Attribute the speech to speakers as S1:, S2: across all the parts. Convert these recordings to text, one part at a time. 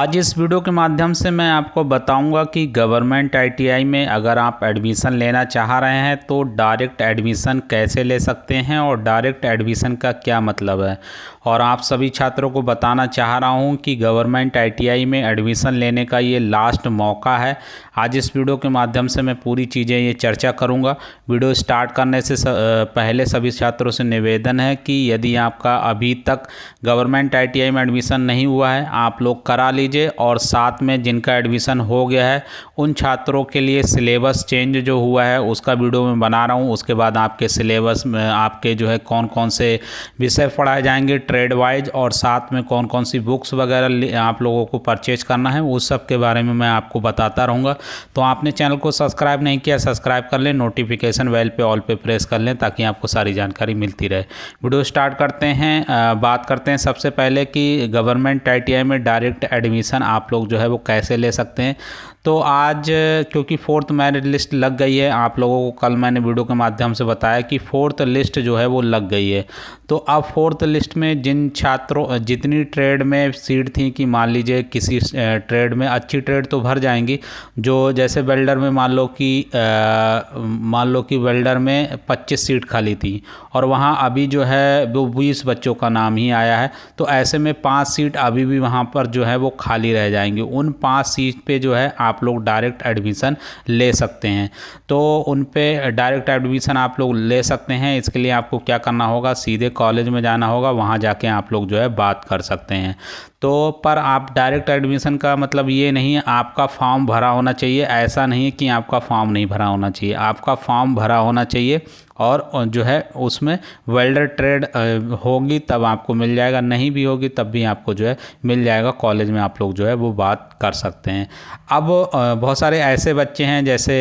S1: आज इस वीडियो के माध्यम से मैं आपको बताऊंगा कि गवर्नमेंट आईटीआई में अगर आप एडमिशन लेना चाह रहे हैं तो डायरेक्ट एडमिशन कैसे ले सकते हैं और डायरेक्ट एडमिशन का क्या मतलब है और आप सभी छात्रों को बताना चाह रहा हूं कि गवर्नमेंट आईटीआई में एडमिशन लेने का ये लास्ट मौका है आज इस वीडियो के माध्यम से मैं पूरी चीज़ें ये चर्चा करूँगा वीडियो स्टार्ट करने से पहले सभी छात्रों से निवेदन है कि यदि आपका अभी तक गवर्नमेंट आई में एडमिशन नहीं हुआ है आप लोग करा लीजिए और साथ में जिनका एडमिशन हो गया है उन छात्रों के लिए सिलेबस चेंज जो हुआ है उसका वीडियो मैं बना रहा हूँ उसके बाद आपके सिलेबस में आपके जो है कौन कौन से विषय पढ़ाए जाएंगे ट्रेड वाइज और साथ में कौन कौन सी बुक्स वगैरह आप लोगों को परचेज करना है उस सब के बारे में मैं आपको बताता रहूँगा तो आपने चैनल को सब्सक्राइब नहीं किया सब्सक्राइब कर लें नोटिफिकेशन वेल पर ऑल पे प्रेस कर लें ताकि आपको सारी जानकारी मिलती रहे वीडियो स्टार्ट करते हैं बात करते हैं सबसे पहले कि गवर्नमेंट आई में डायरेक्ट एडमिट एडमिशन आप लोग जो है वो कैसे ले सकते हैं तो आज क्योंकि फोर्थ मैरिट लिस्ट लग गई है आप लोगों को कल मैंने वीडियो के माध्यम से बताया कि फोर्थ लिस्ट जो है वो लग गई है तो अब फोर्थ लिस्ट में जिन छात्रों जितनी ट्रेड में सीट थी कि मान लीजिए किसी ट्रेड में अच्छी ट्रेड तो भर जाएंगी जो जैसे वेल्डर में मान लो कि मान लो कि वेल्डर में पच्चीस सीट खाली थी और वहाँ अभी जो है वो बीस बच्चों का नाम ही आया है तो ऐसे में पाँच सीट अभी भी वहाँ पर जो है वो खाली रह जाएंगी उन पाँच सीट पे जो है आप लोग डायरेक्ट एडमिशन ले सकते हैं तो उन पर डायरेक्ट एडमिशन आप लोग ले सकते हैं इसके लिए आपको क्या करना होगा सीधे कॉलेज में जाना होगा वहाँ जाके आप लोग जो है बात कर सकते हैं तो पर आप डायरेक्ट एडमिशन का मतलब ये नहीं है आपका फॉर्म भरा होना चाहिए ऐसा नहीं है कि आपका फॉर्म नहीं भरा होना चाहिए आपका फॉर्म भरा होना चाहिए और जो है उसमें वेल्डर ट्रेड होगी तब आपको मिल जाएगा नहीं भी होगी तब भी आपको जो है मिल जाएगा कॉलेज में आप लोग जो है वो बात कर सकते हैं अब बहुत सारे ऐसे बच्चे हैं जैसे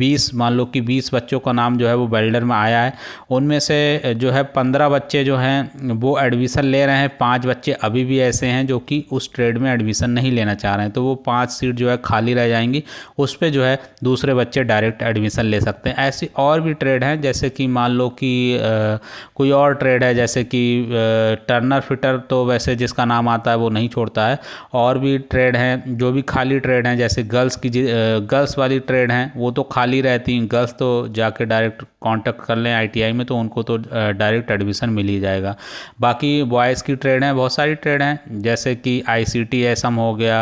S1: 20 मान लो कि 20 बच्चों का नाम जो है वो वेल्डर में आया है उनमें से जो है 15 बच्चे जो हैं वो एडमिशन ले रहे हैं पाँच बच्चे अभी भी ऐसे हैं जो कि उस ट्रेड में एडमिशन नहीं लेना चाह रहे हैं तो वो पाँच सीट जो है खाली रह जाएंगी उस पर जो है दूसरे बच्चे डायरेक्ट एडमिशन ले सकते हैं ऐसी और भी ट्रेड हैं जैसे कि मान लो कि कोई और ट्रेड है जैसे कि टर्नर फिटर तो वैसे जिसका नाम आता है वो नहीं छोड़ता है और भी ट्रेड हैं जो भी खाली ट्रेड हैं जैसे गर्ल्स की गर्ल्स वाली ट्रेड हैं वो तो खाली रहती हैं गर्ल्स तो जाके डायरेक्ट कांटेक्ट कर लें आईटीआई में तो उनको तो डायरेक्ट एडमिशन मिल ही जाएगा बाकी बॉयज़ की ट्रेड हैं बहुत सारी ट्रेड हैं जैसे जैसे कि I C T S M हो गया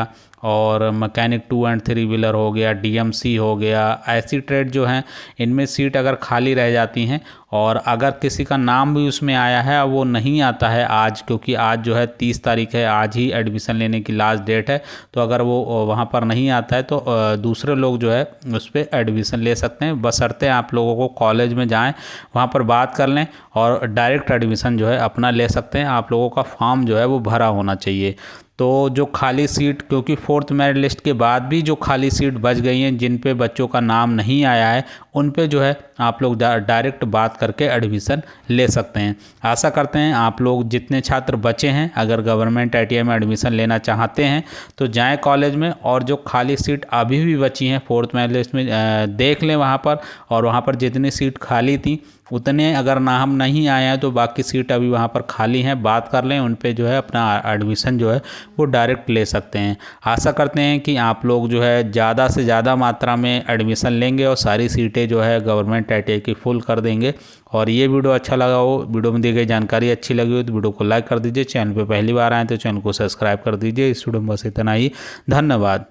S1: और mechanic two and three wheeler हो गया डीएमसी हो गया ऐसी ट्रेड जो हैं इनमें सीट अगर खाली रह जाती हैं और अगर किसी का नाम भी उसमें आया है वो नहीं आता है आज क्योंकि आज जो है तीस तारीख है आज ही एडमिशन लेने की लास्ट डेट है तो अगर वो वहाँ पर नहीं आता है तो दूसरे लोग जो है उस पर एडमिशन ले सकते हैं बसरते आप लोगों को कॉलेज में जाएँ वहाँ पर बात कर लें और डायरेक्ट एडमिशन जो है अपना ले सकते हैं आप लोगों का फॉर्म जो है वो भरा होना चाहिए तो जो खाली सीट क्योंकि फोर्थ मेरिट लिस्ट के बाद भी जो खाली सीट बच गई हैं जिन पे बच्चों का नाम नहीं आया है उन पे जो है आप लोग डायरेक्ट बात करके एडमिशन ले सकते हैं आशा करते हैं आप लोग जितने छात्र बचे हैं अगर गवर्नमेंट आई में एडमिशन लेना चाहते हैं तो जाएँ कॉलेज में और जो खाली सीट अभी भी बची हैं फोर्थ मेरिट लिस्ट में देख लें वहाँ पर और वहाँ पर जितनी सीट खाली थी उतने अगर नाम नहीं आए हैं तो बाकी सीट अभी वहाँ पर खाली हैं बात कर लें उन पर जो है अपना एडमिशन जो है वो डायरेक्ट ले सकते हैं आशा करते हैं कि आप लोग जो है ज़्यादा से ज़्यादा मात्रा में एडमिशन लेंगे और सारी सीटें जो है गवर्नमेंट आई की फुल कर देंगे और ये वीडियो अच्छा लगा हो वीडियो में दी गई जानकारी अच्छी लगी हो तो वीडियो को लाइक कर दीजिए चैनल पर पहली बार आए तो चैनल को सब्सक्राइब कर दीजिए इस वीडियो में बस इतना ही धन्यवाद